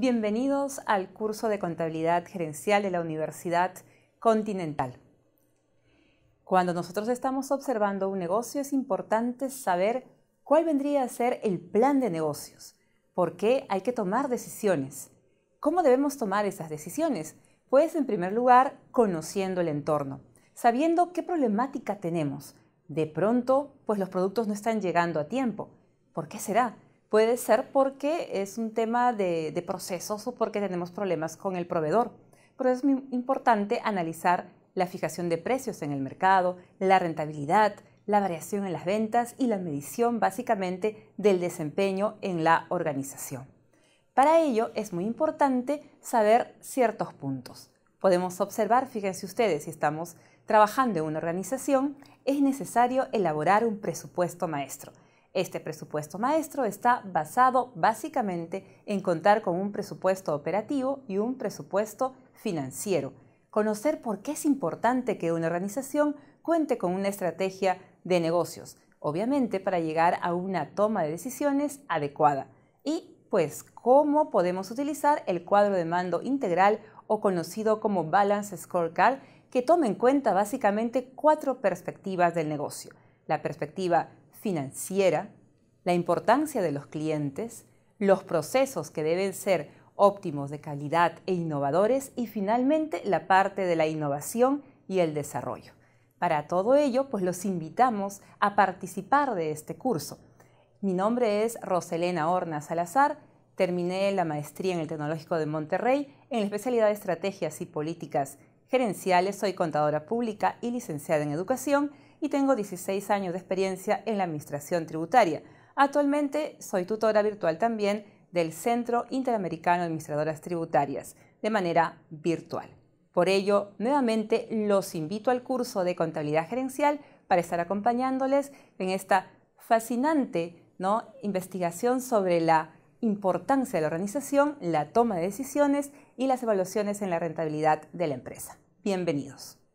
Bienvenidos al curso de contabilidad gerencial de la Universidad Continental. Cuando nosotros estamos observando un negocio es importante saber cuál vendría a ser el plan de negocios, por qué hay que tomar decisiones, cómo debemos tomar esas decisiones. Pues en primer lugar, conociendo el entorno, sabiendo qué problemática tenemos. De pronto, pues los productos no están llegando a tiempo. ¿Por qué será? Puede ser porque es un tema de, procesos o porque tenemos problemas con el proveedor, pero es muy importante analizar la fijación de precios en el mercado, la rentabilidad, la variación en las ventas y la medición básicamente del desempeño en la organización. Para ello es muy importante saber ciertos puntos. Podemos observar, fíjense ustedes, si estamos trabajando en una organización, es necesario elaborar un presupuesto maestro. Este presupuesto maestro está basado básicamente en contar con un presupuesto operativo y un presupuesto financiero. Conocer por qué es importante que una organización cuente con una estrategia de negocios, obviamente para llegar a una toma de decisiones adecuada. Y pues cómo podemos utilizar el cuadro de mando integral o conocido como Balance Scorecard que toma en cuenta básicamente cuatro perspectivas del negocio. La perspectiva financiera, la importancia de los clientes, los procesos que deben ser óptimos de calidad e innovadores y finalmente la parte de la innovación y el desarrollo. Para todo ello, pues los invitamos a participar de este curso. Mi nombre es Roselena Horna Salazar, terminé la maestría en el Tecnológico de Monterrey en la especialidad de Estrategias y Políticas Gerenciales, soy contadora pública y licenciada en Educación y tengo 16 años de experiencia en la Administración Tributaria. Actualmente soy tutora virtual también del Centro Interamericano de Administradoras Tributarias, de manera virtual. Por ello, nuevamente los invito al curso de contabilidad gerencial para estar acompañándoles en esta fascinante investigación sobre la importancia de la organización, la toma de decisiones y las evaluaciones en la rentabilidad de la empresa. Bienvenidos.